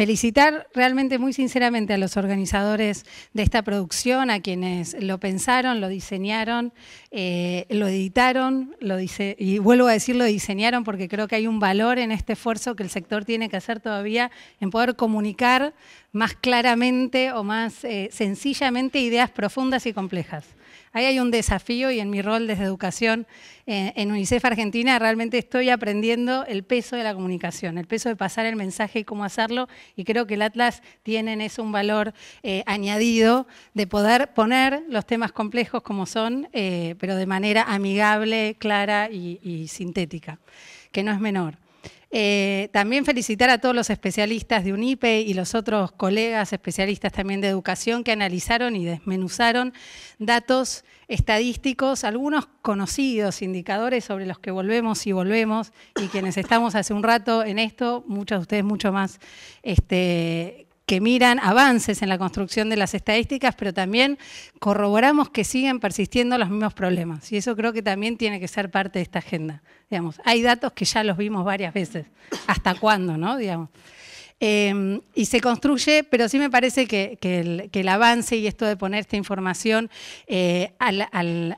felicitar realmente muy sinceramente a los organizadores de esta producción, a quienes lo pensaron, lo diseñaron, eh, lo editaron, lo y vuelvo a decir lo diseñaron porque creo que hay un valor en este esfuerzo que el sector tiene que hacer todavía en poder comunicar más claramente o más eh, sencillamente ideas profundas y complejas. Ahí hay un desafío y en mi rol desde educación eh, en UNICEF Argentina realmente estoy aprendiendo el peso de la comunicación, el peso de pasar el mensaje y cómo hacerlo y creo que el Atlas tiene en eso un valor eh, añadido de poder poner los temas complejos como son, eh, pero de manera amigable, clara y sintética, que no es menor. Eh, también felicitar a todos los especialistas de UNIPE y los otros colegas especialistas también de educación que analizaron y desmenuzaron datos estadísticos, algunos conocidos, indicadores sobre los que volvemos y volvemos, y quienes estamos hace un rato en esto, muchos de ustedes mucho más este, que miran avances en la construcción de las estadísticas, pero también corroboramos que siguen persistiendo los mismos problemas. Y eso creo que también tiene que ser parte de esta agenda. Digamos, hay datos que ya los vimos varias veces. ¿Hasta cuándo, no? Digamos. Em, y se construye, pero sí me parece que, el, avance y esto de poner esta información eh, al,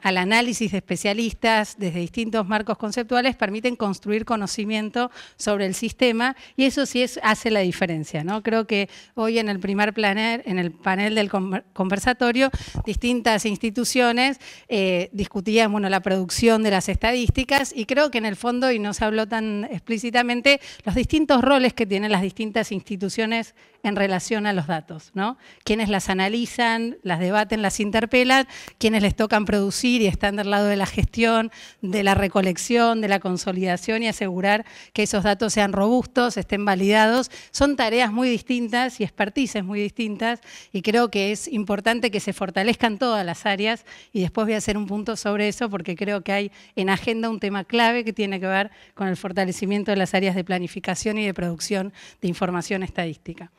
análisis de especialistas desde distintos marcos conceptuales permiten construir conocimiento sobre el sistema y eso sí hace la diferencia. ¿no? Creo que hoy en el primer en el panel del conversatorio, distintas instituciones eh, discutían bueno, la producción de las estadísticas y creo que en el fondo, y no se habló tan explícitamente, los distintos roles que tienen las distintas instituciones en relación a los datos, ¿no? Quienes las analizan, las debaten, las interpelan, quienes les tocan producir y están del lado de la gestión, de la recolección, de la consolidación y asegurar que esos datos sean robustos, estén validados. Son tareas muy distintas y expertices muy distintas y creo que es importante que se fortalezcan todas las áreas y después voy a hacer un punto sobre eso porque creo que hay en agenda un tema clave que tiene que ver con el fortalecimiento de las áreas de planificación y de producción de información estadística.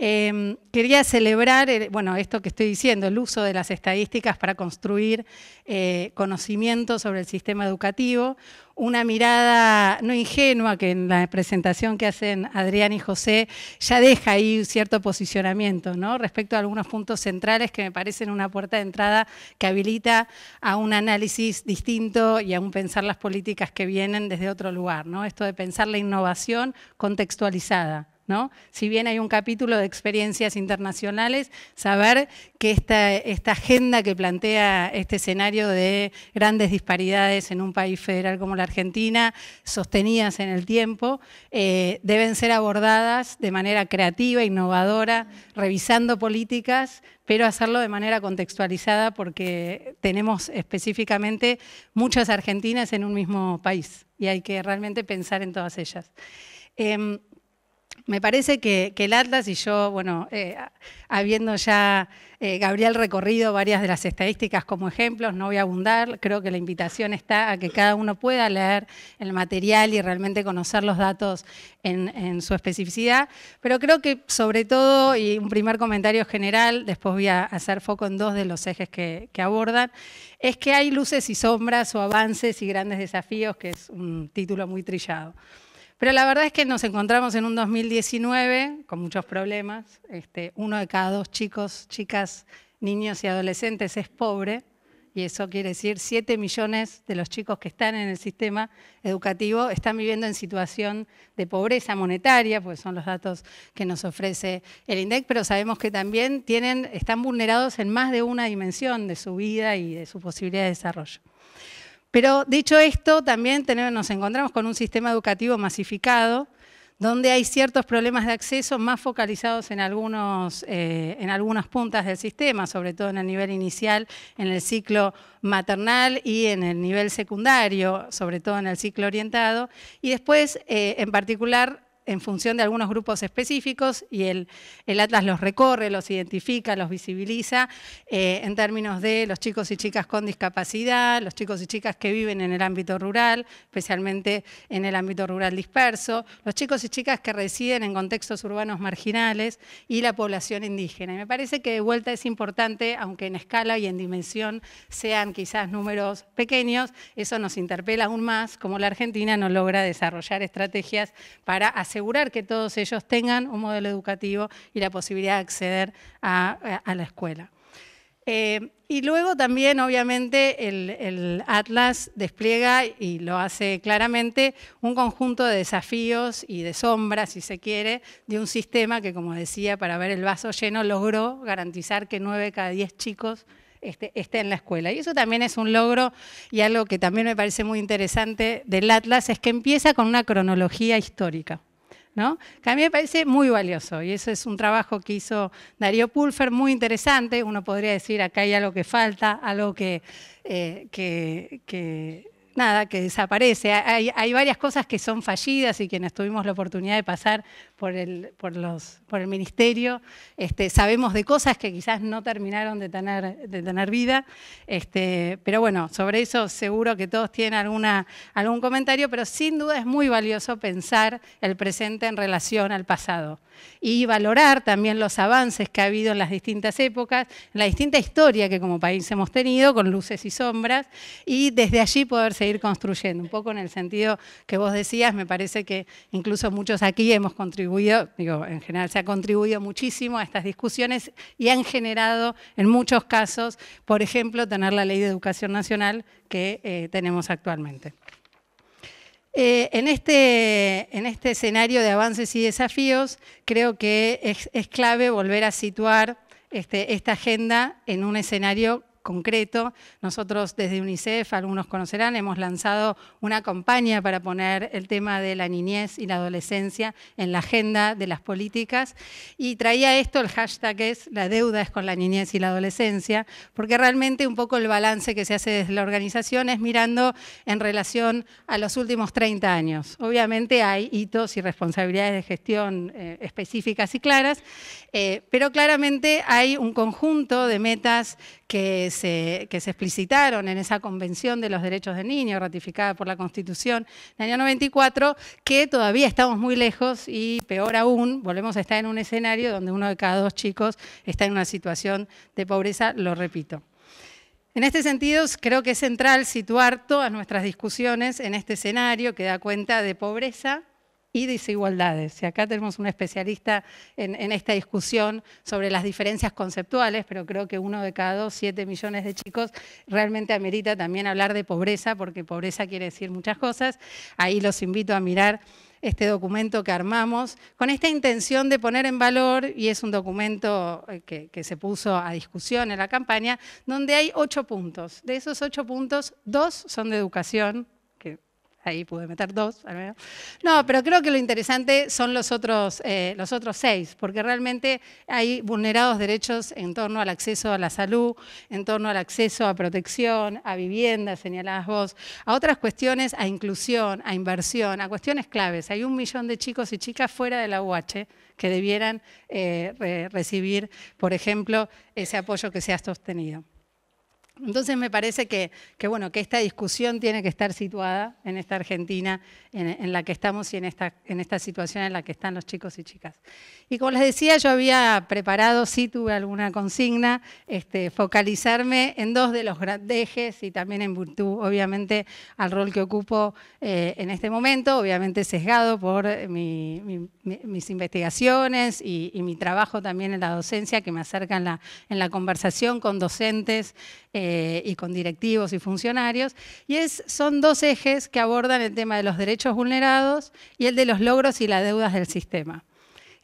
Em, quería celebrar, eh, bueno, esto que estoy diciendo, el uso de las estadísticas para construir eh, conocimiento sobre el sistema educativo, una mirada no ingenua que en la presentación que hacen Adrián y José ya deja ahí cierto posicionamiento ¿no? respecto a algunos puntos centrales que me parecen una puerta de entrada que habilita a un análisis distinto y a un pensar las políticas que vienen desde otro lugar, ¿no? esto de pensar la innovación contextualizada. Si bien hay un capítulo de experiencias internacionales, saber que esta, agenda que plantea este escenario de grandes disparidades en un país federal como la Argentina, sostenidas en el tiempo, eh, deben ser abordadas de manera creativa, innovadora, revisando políticas, pero hacerlo de manera contextualizada porque tenemos específicamente muchas argentinas en un mismo país y hay que realmente pensar en todas ellas. Em, me parece que, el Atlas y yo, bueno, eh, habiendo ya eh, Gabriel recorrido varias de las estadísticas como ejemplos, no voy a abundar, creo que la invitación está a que cada uno pueda leer el material y realmente conocer los datos en, su especificidad, pero creo que sobre todo, y un primer comentario general, después voy a hacer foco en dos de los ejes que abordan, es que hay luces y sombras o avances y grandes desafíos, que es un título muy trillado. Pero la verdad es que nos encontramos en un 2019 con muchos problemas. Este, uno de cada dos chicos, chicas, niños y adolescentes es pobre. Y eso quiere decir 7 millones de los chicos que están en el sistema educativo están viviendo en situación de pobreza monetaria, pues son los datos que nos ofrece el INDEC, pero sabemos que también tienen, están vulnerados en más de una dimensión de su vida y de su posibilidad de desarrollo. Pero dicho esto, también nos encontramos con un sistema educativo masificado, donde hay ciertos problemas de acceso más focalizados en, algunos, eh, en algunas puntas del sistema, sobre todo en el nivel inicial, en el ciclo maternal y en el nivel secundario, sobre todo en el ciclo orientado, y después, eh, en particular, en función de algunos grupos específicos y el, Atlas los recorre, los identifica, los visibiliza eh, en términos de los chicos y chicas con discapacidad, los chicos y chicas que viven en el ámbito rural, especialmente en el ámbito rural disperso, los chicos y chicas que residen en contextos urbanos marginales y la población indígena. Y me parece que de vuelta es importante, aunque en escala y en dimensión sean quizás números pequeños, eso nos interpela aún más, como la Argentina no logra desarrollar estrategias para hacer asegurar que todos ellos tengan un modelo educativo y la posibilidad de acceder a, la escuela. Eh, y luego también, obviamente, el, Atlas despliega, y lo hace claramente, un conjunto de desafíos y de sombras, si se quiere, de un sistema que, como decía, para ver el vaso lleno, logró garantizar que 9 cada 10 chicos este, esté en la escuela. Y eso también es un logro y algo que también me parece muy interesante del Atlas, es que empieza con una cronología histórica. Que a mí me parece muy valioso y eso es un trabajo que hizo Darío Pulfer muy interesante. Uno podría decir, acá hay algo que falta, algo que eh, nada, que desaparece. Hay, hay, varias cosas que son fallidas y quienes tuvimos la oportunidad de pasar por el, por los, por el ministerio, este, sabemos de cosas que quizás no terminaron de tener, de tener vida, este, pero bueno, sobre eso seguro que todos tienen alguna, algún comentario, pero sin duda es muy valioso pensar el presente en relación al pasado y valorar también los avances que ha habido en las distintas épocas, la distinta historia que como país hemos tenido, con luces y sombras, y desde allí poder seguir ir construyendo. Un poco en el sentido que vos decías, me parece que incluso muchos aquí hemos contribuido, digo, en general se ha contribuido muchísimo a estas discusiones y han generado en muchos casos, por ejemplo, tener la ley de educación nacional que eh, tenemos actualmente. Eh, en, este, en, este, escenario de avances y desafíos, creo que es, clave volver a situar este, esta agenda en un escenario concreto. Nosotros desde UNICEF, algunos conocerán, hemos lanzado una campaña para poner el tema de la niñez y la adolescencia en la agenda de las políticas. Y traía esto, el hashtag es la deuda es con la niñez y la adolescencia, porque realmente un poco el balance que se hace desde la organización es mirando en relación a los últimos 30 años. Obviamente hay hitos y responsabilidades de gestión eh, específicas y claras, eh, pero claramente hay un conjunto de metas que que se explicitaron en esa Convención de los Derechos del Niño ratificada por la Constitución en el año 94, que todavía estamos muy lejos y peor aún, volvemos a estar en un escenario donde uno de cada dos chicos está en una situación de pobreza, lo repito. En este sentido, creo que es central situar todas nuestras discusiones en este escenario que da cuenta de pobreza, y desigualdades. Y acá tenemos un especialista en, esta discusión sobre las diferencias conceptuales, pero creo que uno de cada dos, siete millones de chicos, realmente amerita también hablar de pobreza, porque pobreza quiere decir muchas cosas. Ahí los invito a mirar este documento que armamos, con esta intención de poner en valor, y es un documento eh, que, que, se puso a discusión en la campaña, donde hay ocho puntos. De esos ocho puntos, dos son de educación, ahí pude meter dos al menos. No, pero creo que lo interesante son los otros, eh, los otros seis, porque realmente hay vulnerados derechos en torno al acceso a la salud, en torno al acceso a protección, a vivienda, señaladas vos, a otras cuestiones, a inclusión, a inversión, a cuestiones claves. Hay un millón de chicos y chicas fuera de la UH que debieran eh, recibir, por ejemplo, ese apoyo que se ha sostenido. Entonces me parece que, bueno, que esta discusión tiene que estar situada en esta Argentina en, la que estamos y en esta, en esta, situación en la que están los chicos y chicas. Y como les decía, yo había preparado, sí tuve alguna consigna, este, focalizarme en dos de los grandes ejes y también en virtud, obviamente, al rol que ocupo eh, en este momento, obviamente sesgado por mis investigaciones y, mi trabajo también en la docencia que me acerca en la, conversación con docentes. Eh, eh, y con directivos y funcionarios. Y es, son dos ejes que abordan el tema de los derechos vulnerados y el de los logros y las deudas del sistema.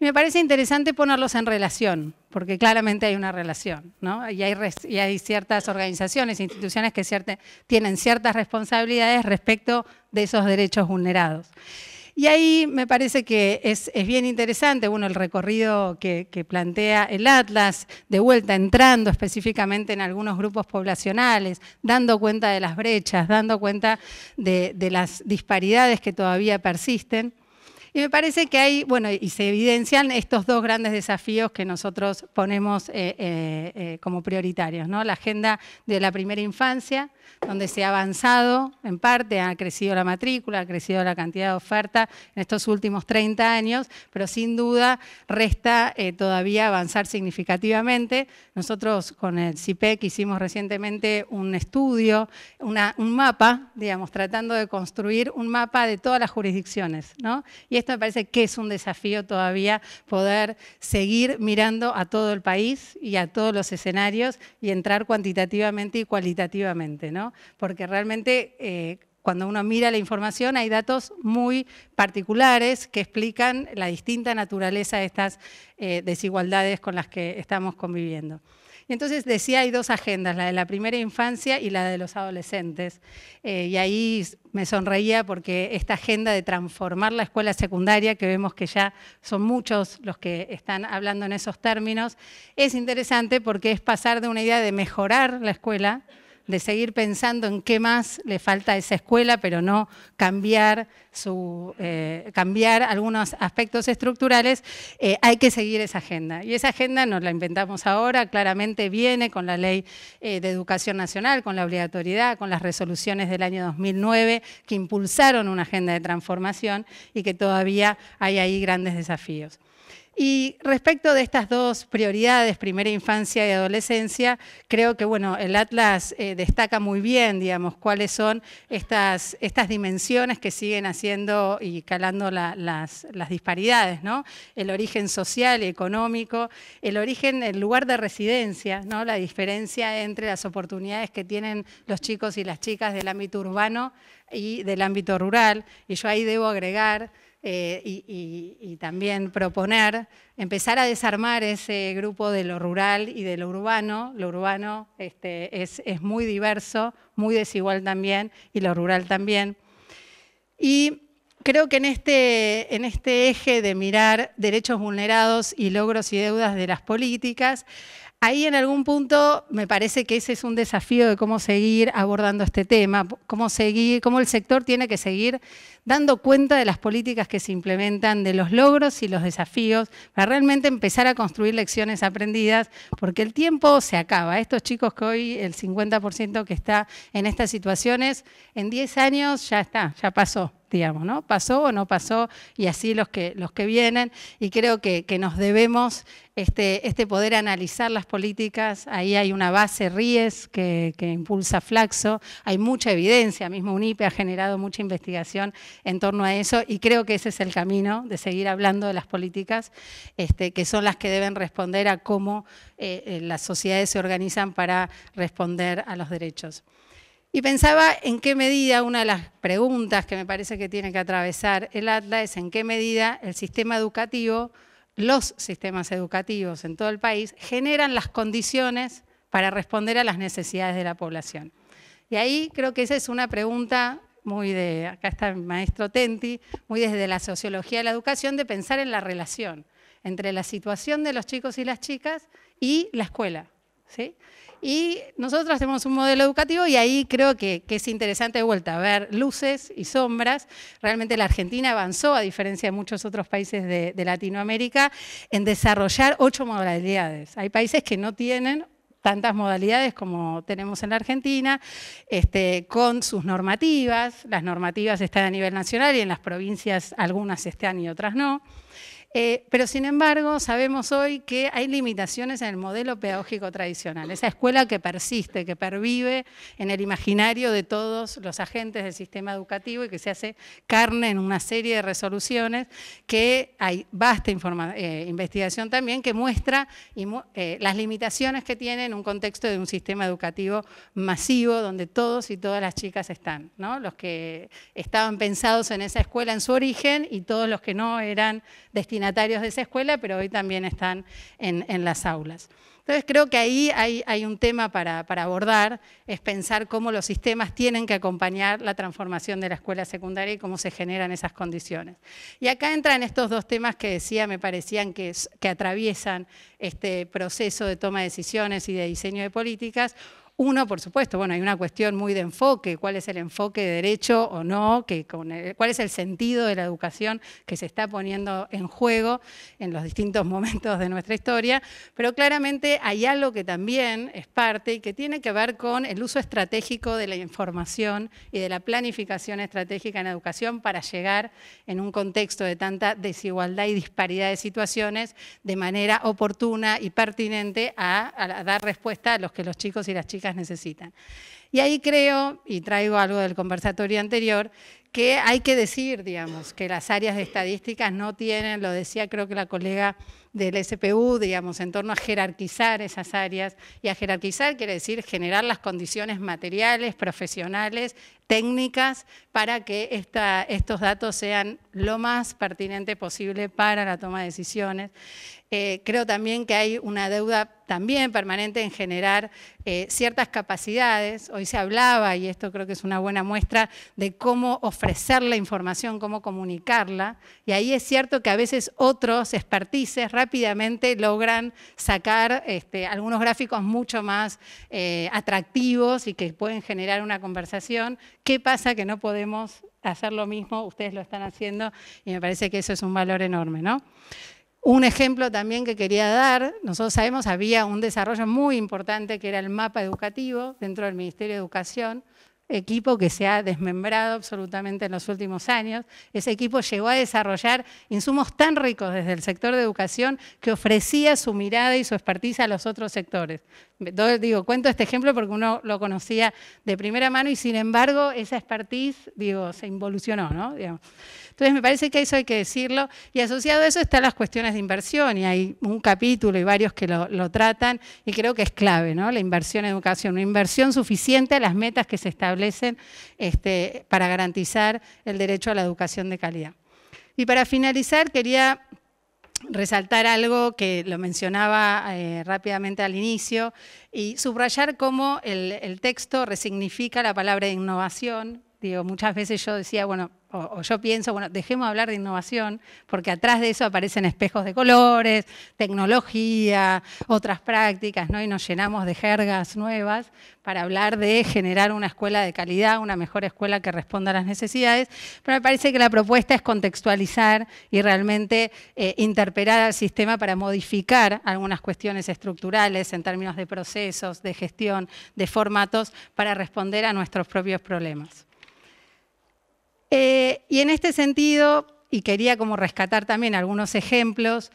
Y me parece interesante ponerlos en relación, porque claramente hay una relación, Y hay, y hay ciertas organizaciones, instituciones que tienen ciertas responsabilidades respecto de esos derechos vulnerados. Y ahí me parece que es, bien interesante, bueno, el recorrido que, plantea el Atlas, de vuelta entrando específicamente en algunos grupos poblacionales, dando cuenta de las brechas, dando cuenta de, las disparidades que todavía persisten. Y me parece que hay, bueno, y se evidencian estos dos grandes desafíos que nosotros ponemos eh, eh, eh, como prioritarios, ¿no? La agenda de la primera infancia, donde se ha avanzado en parte, ha crecido la matrícula, ha crecido la cantidad de oferta en estos últimos 30 años, pero sin duda resta eh, todavía avanzar significativamente. Nosotros con el CIPEC e hicimos recientemente un estudio, un mapa, digamos, tratando de construir un mapa de todas las jurisdicciones, Y esto me parece que es un desafío todavía poder seguir mirando a todo el país y a todos los escenarios y entrar cuantitativamente y cualitativamente. Porque realmente eh, cuando uno mira la información hay datos muy particulares que explican la distinta naturaleza de estas eh, desigualdades con las que estamos conviviendo. Y entonces decía, hay dos agendas, la de la primera infancia y la de los adolescentes. Eh, y ahí me sonreía porque esta agenda de transformar la escuela secundaria, que vemos que ya son muchos los que están hablando en esos términos, es interesante porque es pasar de una idea de mejorar la escuela, de seguir pensando en qué más le falta a esa escuela, pero no cambiar, eh, cambiar algunos aspectos estructurales, eh, hay que seguir esa agenda. Y esa agenda nos la inventamos ahora, claramente viene con la ley eh, de educación nacional, con la obligatoriedad, con las resoluciones del año 2009 que impulsaron una agenda de transformación y que todavía hay ahí grandes desafíos. Y respecto de estas dos prioridades, primera infancia y adolescencia, creo que bueno, el Atlas eh, destaca muy bien, digamos, cuáles son estas, dimensiones que siguen haciendo y calando las, las, disparidades, ¿no? El origen social y económico, el origen, el lugar de residencia, ¿no? La diferencia entre las oportunidades que tienen los chicos y las chicas del ámbito urbano y del ámbito rural. Y yo ahí debo agregar eh, y, también proponer empezar a desarmar ese grupo de lo rural y de lo urbano. Lo urbano este, es, es, muy diverso, muy desigual también, y lo rural también. Y creo que en este, en este eje de mirar derechos vulnerados y logros y deudas de las políticas, Ahí en algún punto me parece que ese es un desafío de cómo seguir abordando este tema, cómo, seguir, cómo el sector tiene que seguir dando cuenta de las políticas que se implementan, de los logros y los desafíos, para realmente empezar a construir lecciones aprendidas, porque el tiempo se acaba. Estos chicos que hoy el 50% que está en estas situaciones, en 10 años ya está, ya pasó digamos, ¿no? ¿Pasó o no pasó? Y así los que, los que vienen. Y creo que, nos debemos este, este, poder analizar las políticas. Ahí hay una base Ries que, impulsa Flaxo. Hay mucha evidencia, mismo UNIPE ha generado mucha investigación en torno a eso y creo que ese es el camino de seguir hablando de las políticas, este, que son las que deben responder a cómo eh, eh, las sociedades se organizan para responder a los derechos. Y pensaba en qué medida, una de las preguntas que me parece que tiene que atravesar el ATLA es en qué medida el sistema educativo, los sistemas educativos en todo el país, generan las condiciones para responder a las necesidades de la población. Y ahí creo que esa es una pregunta muy de, acá está el maestro Tenti, muy desde la sociología de la educación, de pensar en la relación entre la situación de los chicos y las chicas y la escuela. ¿sí? Y nosotros tenemos un modelo educativo y ahí creo que, es interesante de vuelta ver luces y sombras. Realmente la Argentina avanzó, a diferencia de muchos otros países de, Latinoamérica, en desarrollar ocho modalidades. Hay países que no tienen tantas modalidades como tenemos en la Argentina, este, con sus normativas. Las normativas están a nivel nacional y en las provincias algunas están y otras no. Eh, pero sin embargo, sabemos hoy que hay limitaciones en el modelo pedagógico tradicional, esa escuela que persiste, que pervive en el imaginario de todos los agentes del sistema educativo y que se hace carne en una serie de resoluciones que hay vasta eh, investigación también que muestra eh, las limitaciones que tiene en un contexto de un sistema educativo masivo donde todos y todas las chicas están, los que estaban pensados en esa escuela en su origen y todos los que no eran destinados de esa escuela, pero hoy también están en, las aulas. Entonces creo que ahí hay, un tema para, abordar, es pensar cómo los sistemas tienen que acompañar la transformación de la escuela secundaria y cómo se generan esas condiciones. Y acá entran estos dos temas que decía, me parecían que, que atraviesan este proceso de toma de decisiones y de diseño de políticas. Uno, por supuesto, bueno, hay una cuestión muy de enfoque, cuál es el enfoque de derecho o no, cuál es el sentido de la educación que se está poniendo en juego en los distintos momentos de nuestra historia, pero claramente hay algo que también es parte y que tiene que ver con el uso estratégico de la información y de la planificación estratégica en educación para llegar en un contexto de tanta desigualdad y disparidad de situaciones de manera oportuna y pertinente a dar respuesta a los que los chicos y las chicas necesitan. Y ahí creo, y traigo algo del conversatorio anterior, que hay que decir, digamos, que las áreas de estadísticas no tienen, lo decía creo que la colega del SPU, digamos, en torno a jerarquizar esas áreas. Y a jerarquizar quiere decir generar las condiciones materiales, profesionales, técnicas, para que esta, estos datos sean lo más pertinente posible para la toma de decisiones. Eh, creo también que hay una deuda también permanente en generar eh, ciertas capacidades. Hoy se hablaba, y esto creo que es una buena muestra, de cómo ofrecer la información, cómo comunicarla. Y ahí es cierto que a veces otros expertices rápidamente logran sacar este, algunos gráficos mucho más eh, atractivos y que pueden generar una conversación. ¿Qué pasa que no podemos hacer lo mismo? Ustedes lo están haciendo y me parece que eso es un valor enorme, Un ejemplo también que quería dar, nosotros sabemos había un desarrollo muy importante que era el mapa educativo dentro del Ministerio de Educación, equipo que se ha desmembrado absolutamente en los últimos años. Ese equipo llegó a desarrollar insumos tan ricos desde el sector de educación que ofrecía su mirada y su expertise a los otros sectores digo, cuento este ejemplo porque uno lo conocía de primera mano y sin embargo esa expertise, digo, se involucionó, ¿no? Entonces me parece que eso hay que decirlo y asociado a eso están las cuestiones de inversión y hay un capítulo y varios que lo, tratan y creo que es clave, ¿no? La inversión en educación, una inversión suficiente a las metas que se establecen este, para garantizar el derecho a la educación de calidad. Y para finalizar quería resaltar algo que lo mencionaba eh, rápidamente al inicio y subrayar cómo el, el, texto resignifica la palabra innovación muchas veces yo decía, bueno, o, yo pienso, bueno, dejemos hablar de innovación, porque atrás de eso aparecen espejos de colores, tecnología, otras prácticas, Y nos llenamos de jergas nuevas para hablar de generar una escuela de calidad, una mejor escuela que responda a las necesidades. Pero me parece que la propuesta es contextualizar y realmente eh, interpelar al sistema para modificar algunas cuestiones estructurales en términos de procesos, de gestión, de formatos, para responder a nuestros propios problemas. Eh, y en este sentido, y quería como rescatar también algunos ejemplos,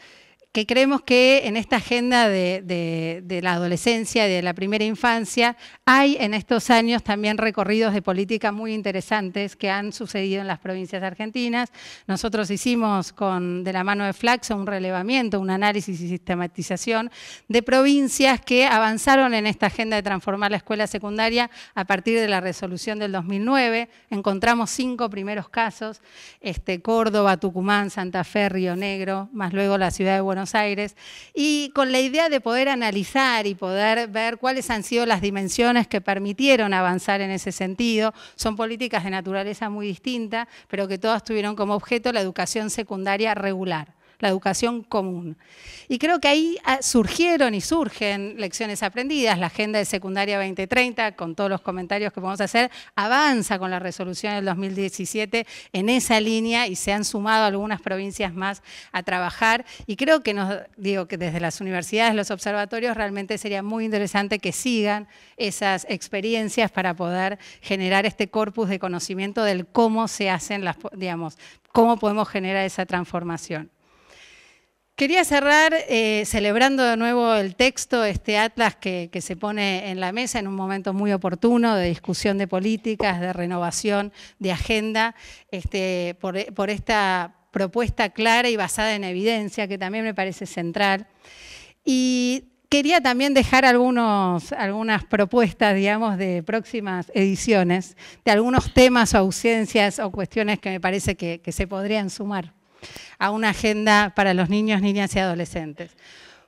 que creemos que en esta agenda de, la adolescencia y de la primera infancia hay en estos años también recorridos de políticas muy interesantes que han sucedido en las provincias argentinas. Nosotros hicimos con, de la mano de Flaxo un relevamiento, un análisis y sistematización de provincias que avanzaron en esta agenda de transformar la escuela secundaria a partir de la resolución del 2009. Encontramos cinco primeros casos, este, Córdoba, Tucumán, Santa Fe, Río Negro, más luego la ciudad de Buenos Buenos Aires, y con la idea de poder analizar y poder ver cuáles han sido las dimensiones que permitieron avanzar en ese sentido. Son políticas de naturaleza muy distinta, pero que todas tuvieron como objeto la educación secundaria regular la educación común. Y creo que ahí ah, surgieron y surgen lecciones aprendidas. La agenda de secundaria 2030, con todos los comentarios que podemos hacer, avanza con la resolución del 2017 en esa línea y se han sumado algunas provincias más a trabajar. Y creo que nos, digo que desde las universidades, los observatorios, realmente sería muy interesante que sigan esas experiencias para poder generar este corpus de conocimiento del cómo se hacen las, digamos, cómo podemos generar esa transformación. Quería cerrar eh, celebrando de nuevo el texto, este atlas que, se pone en la mesa en un momento muy oportuno de discusión de políticas, de renovación, de agenda, este, por, esta propuesta clara y basada en evidencia, que también me parece central. Y quería también dejar algunos, algunas propuestas, digamos, de próximas ediciones, de algunos temas o ausencias o cuestiones que me parece que se podrían sumar a una agenda para los niños, niñas y adolescentes.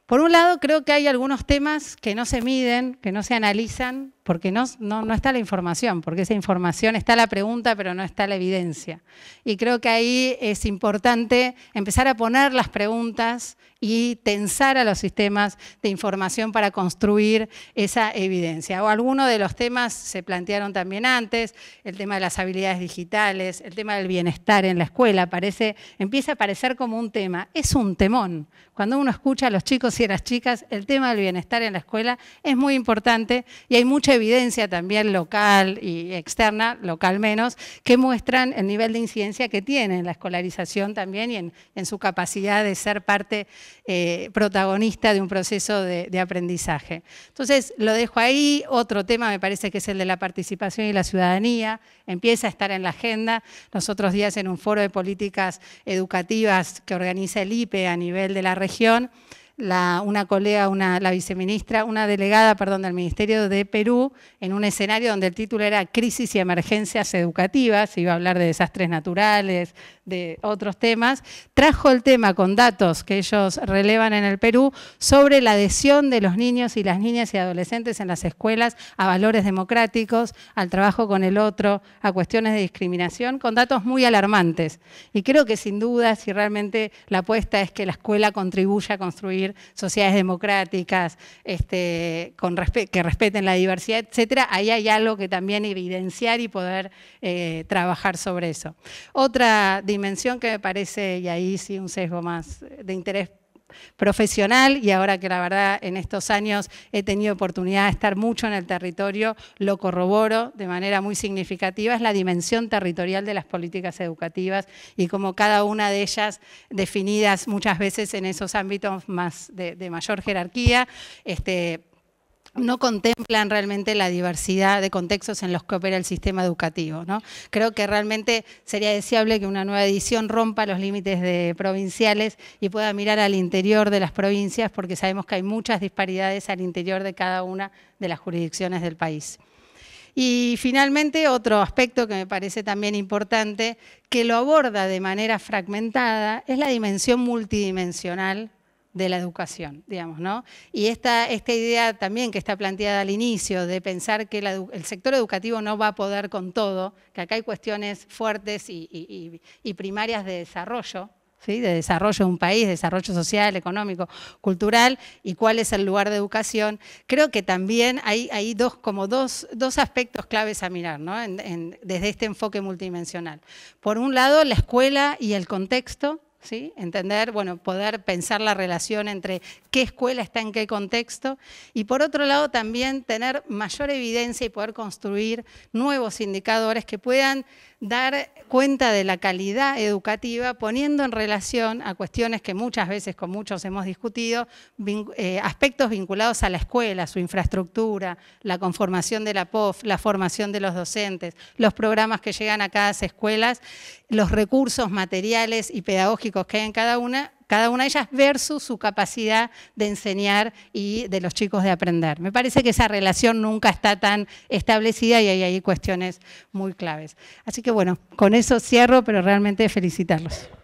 Por un lado, creo que hay algunos temas que no se miden, que no se analizan, porque no, está la información, porque esa información está la pregunta, pero no está la evidencia. Y creo que ahí es importante empezar a poner las preguntas y tensar a los sistemas de información para construir esa evidencia. O algunos de los temas se plantearon también antes, el tema de las habilidades digitales, el tema del bienestar en la escuela, parece, empieza a parecer como un tema. Es un temón. Cuando uno escucha a los chicos y a las chicas, el tema del bienestar en la escuela es muy importante y hay mucha evidencia también local y externa, local menos, que muestran el nivel de incidencia que tiene en la escolarización también y en, en su capacidad de ser parte eh, protagonista de un proceso de, de, aprendizaje. Entonces, lo dejo ahí. Otro tema me parece que es el de la participación y la ciudadanía. Empieza a estar en la agenda. Los otros días en un foro de políticas educativas que organiza el IPE a nivel de la región, una colega, una, la viceministra, una delegada, perdón, del Ministerio de Perú, en un escenario donde el título era Crisis y Emergencias Educativas, iba a hablar de desastres naturales, de otros temas, trajo el tema con datos que ellos relevan en el Perú sobre la adhesión de los niños y las niñas y adolescentes en las escuelas a valores democráticos, al trabajo con el otro, a cuestiones de discriminación, con datos muy alarmantes. Y creo que sin duda, si realmente la apuesta es que la escuela contribuya a construir sociedades democráticas este, con que respeten la diversidad, etcétera, ahí hay algo que también evidenciar y poder eh, trabajar sobre eso. Otra dimensión que me parece, y ahí sí un sesgo más de interés profesional y ahora que la verdad en estos años he tenido oportunidad de estar mucho en el territorio, lo corroboro de manera muy significativa, es la dimensión territorial de las políticas educativas y como cada una de ellas definidas muchas veces en esos ámbitos más de, mayor jerarquía, este, no contemplan realmente la diversidad de contextos en los que opera el sistema educativo. ¿no? Creo que realmente sería deseable que una nueva edición rompa los límites de provinciales y pueda mirar al interior de las provincias, porque sabemos que hay muchas disparidades al interior de cada una de las jurisdicciones del país. Y finalmente, otro aspecto que me parece también importante, que lo aborda de manera fragmentada, es la dimensión multidimensional de la educación, digamos, ¿no? Y esta, esta idea también que está planteada al inicio, de pensar que el sector educativo no va a poder con todo, que acá hay cuestiones fuertes y, primarias de desarrollo, ¿Sí? de desarrollo de un país, desarrollo social, económico, cultural, y cuál es el lugar de educación. Creo que también hay, hay dos, como dos, aspectos claves a mirar ¿no? desde este enfoque multidimensional. Por un lado, la escuela y el contexto, Entender, bueno, poder pensar la relación entre qué escuela está en qué contexto. Y por otro lado, también tener mayor evidencia y poder construir nuevos indicadores que puedan dar cuenta de la calidad educativa, poniendo en relación a cuestiones que muchas veces con muchos hemos discutido, eh, aspectos vinculados a la escuela, su infraestructura, la conformación de la POF, la formación de los docentes, los programas que llegan a cada escuela, los recursos materiales y pedagógicos que hay en cada una, cada una de ellas versus su capacidad de enseñar y de los chicos de aprender. Me parece que esa relación nunca está tan establecida y hay cuestiones muy claves. Así que bueno, con eso cierro, pero realmente felicitarlos.